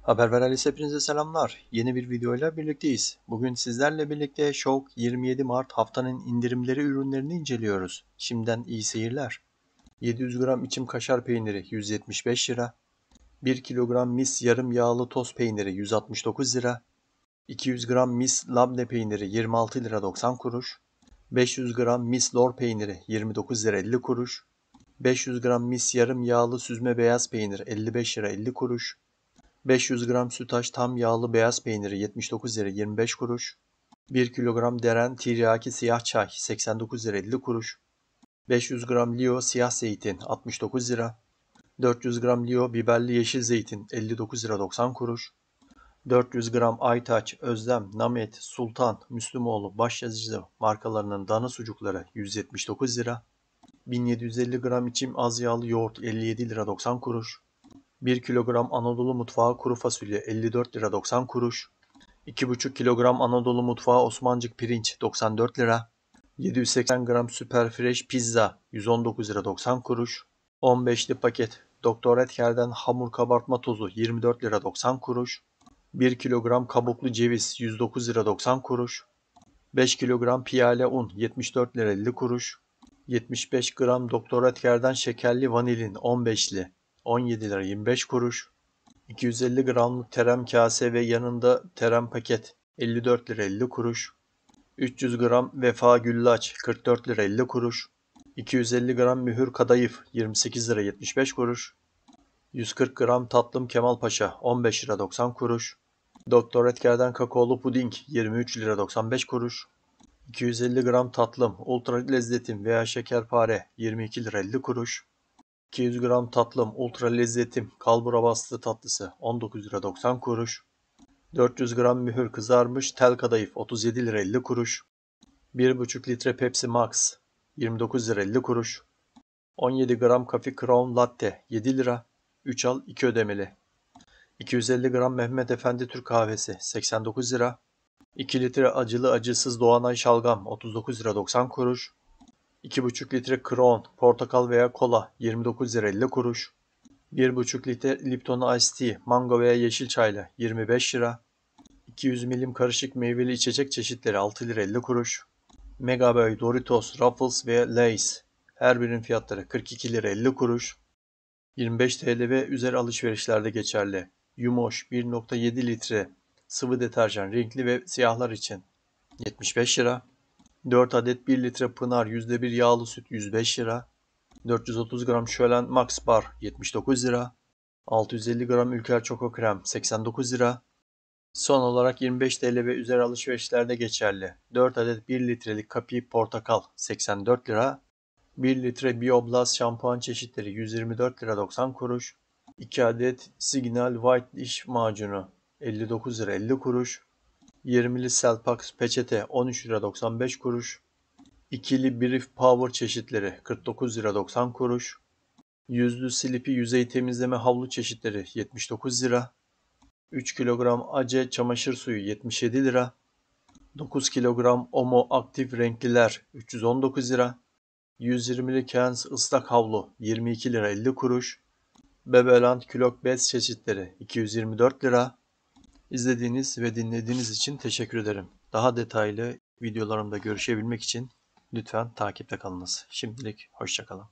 Haberverel hepinize selamlar. Yeni bir videoyla birlikteyiz. Bugün sizlerle birlikte Şok 27 Mart haftanın indirimleri ürünlerini inceliyoruz. Şimdiden iyi seyirler. 700 gram içim kaşar peyniri 175 lira. 1 kilogram mis yarım yağlı toz peyniri 169 lira. 200 gram mis labne peyniri 26 lira 90 kuruş. 500 gram mis lor peyniri 29 lira 50 kuruş. 500 gram mis yarım yağlı süzme beyaz peynir 55 lira 50 kuruş. 500 gram sütaç tam yağlı beyaz peyniri 79 lira 25 kuruş. 1 kilogram deren tiryaki siyah çay 89 lira 50 kuruş. 500 gram liyo siyah zeytin 69 lira. 400 gram liyo biberli yeşil zeytin 59 lira 90 kuruş. 400 gram Aytaç, Özlem, Namet, Sultan, Müslümoğlu, Başyazıcı markalarının dana sucukları 179 lira. 1750 gram içim az yağlı yoğurt 57 lira 90 kuruş. 1 kilogram Anadolu Mutfağı kuru fasulye 54 lira 90 kuruş. 2,5 kilogram Anadolu Mutfağı Osmancık pirinç 94 lira. 780 gram süper fresh pizza 119 lira 90 kuruş. 15'li paket Doktor Etker'den hamur kabartma tozu 24 lira 90 kuruş. 1 kilogram kabuklu ceviz 109 lira 90 kuruş. 5 kilogram piyale un 74 lira 50 kuruş. 75 gram Doktor Etker'den şekerli vanilin 15'li 17 lira 25 kuruş. 250 gramlık terem kase ve yanında terem paket 54 lira 50 kuruş. 300 gram vefa güllaç 44 lira 50 kuruş. 250 gram mühür kadayıf 28 lira 75 kuruş. 140 gram tatlım Kemal Paşa 15 lira 90 kuruş. Doktor Etker'den kakaolu puding 23 lira 95 kuruş. 250 gram tatlım ultra lezzetim veya şekerpare 22 lira 50 kuruş. 200 gram tatlım, ultra lezzetim, kalbura bastı tatlısı 19 lira 90 kuruş. 400 gram mühür kızarmış tel kadayıf 37 lira 50 kuruş. 1,5 litre Pepsi Max 29 lira 50 kuruş. 17 gram kafi Crown Latte 7 lira. 3 al 2 ödemeli. 250 gram Mehmet Efendi Türk kahvesi 89 lira. 2 litre acılı acısız Doğanay şalgam 39 lira 90 kuruş. 2,5 litre Kron, portakal veya kola 29 lira 50 kuruş. 1,5 litre Lipton Ice Tea, mango veya yeşil çayla 25 lira. 200 milim karışık meyveli içecek çeşitleri 6 lira 50 kuruş. Megaboy Doritos, Ruffles veya Lay's her birinin fiyatları 42 lira 50 kuruş. 25 TL ve üzeri alışverişlerde geçerli. Yumoş 1.7 litre sıvı deterjan renkli ve siyahlar için 75 lira. 4 adet 1 litre Pınar %1 yağlı süt 105 lira. 430 gram Şölen Max Bar 79 lira. 650 gram Ülker Çoko Krem 89 lira. Son olarak 25 TL ve üzeri alışverişlerde geçerli. 4 adet 1 litrelik kapi portakal 84 lira. 1 litre Bioblast şampuan çeşitleri 124 lira 90 kuruş. 2 adet Signal White diş macunu 59 lira 50 kuruş. 20'li Selpak peçete 13 lira 95 kuruş. İkili Brief Power çeşitleri 49 lira 90 kuruş. Yüzlü Slipi yüzey temizleme havlu çeşitleri 79 lira. 3 kilogram Ace çamaşır suyu 77 lira. 9 kilogram Omo aktif renkliler 319 lira. 120'li Kens ıslak havlu 22 lira 50 kuruş. Bebeland külok bez çeşitleri 224 lira. İzlediğiniz ve dinlediğiniz için teşekkür ederim. Daha detaylı videolarımda görüşebilmek için lütfen takipte kalınız. Şimdilik hoşçakalın.